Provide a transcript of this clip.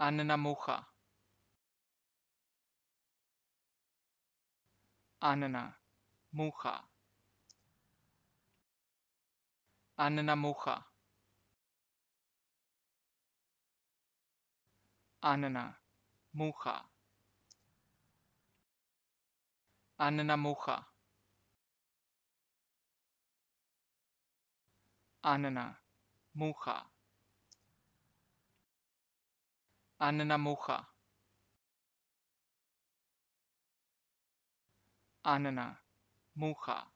Annanamucha. Anana Mucha. Anana Annana Mucha. Annanamucha. Anana Mucha. Ananamocha. Anana Mocha.